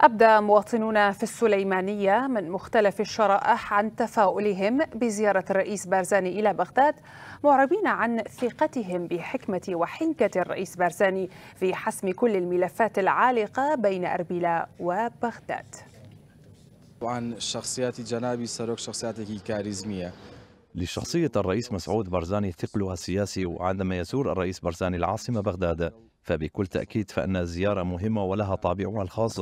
أبدى مواطنون في السليمانية من مختلف الشرائح عن تفاؤلهم بزيارة الرئيس بارزاني إلى بغداد معربين عن ثقتهم بحكمة وحنكة الرئيس بارزاني في حسم كل الملفات العالقة بين أربيلا وبغداد طبعا شخصيات جنابي سلوك شخصياته كاريزمية لشخصية الرئيس مسعود برزاني ثقلها السياسي وعندما يزور الرئيس برزاني العاصمة بغداد فبكل تأكيد فإن الزيارة مهمة ولها طابعها الخاص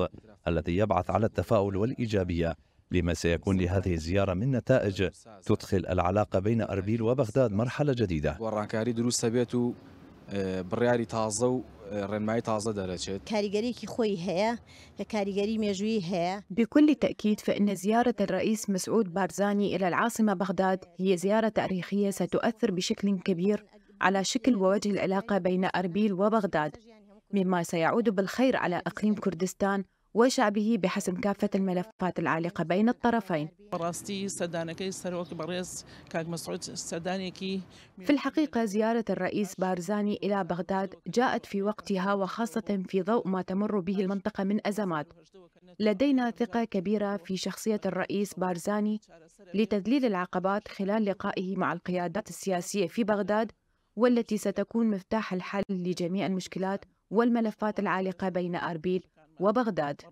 الذي يبعث على التفاؤل والإيجابية لما سيكون لهذه الزيارة من نتائج تدخل العلاقة بين أربيل وبغداد مرحلة جديدة آه، آه، بكل تأكيد فإن زيارة الرئيس مسعود بارزاني إلى العاصمة بغداد هي زيارة تاريخية ستؤثر بشكل كبير على شكل ووجه العلاقة بين أربيل وبغداد مما سيعود بالخير على أقليم كردستان وشعبه بحسم كافة الملفات العالقة بين الطرفين في الحقيقة زيارة الرئيس بارزاني إلى بغداد جاءت في وقتها وخاصة في ضوء ما تمر به المنطقة من أزمات لدينا ثقة كبيرة في شخصية الرئيس بارزاني لتذليل العقبات خلال لقائه مع القيادات السياسية في بغداد والتي ستكون مفتاح الحل لجميع المشكلات والملفات العالقة بين أربيل وبغداد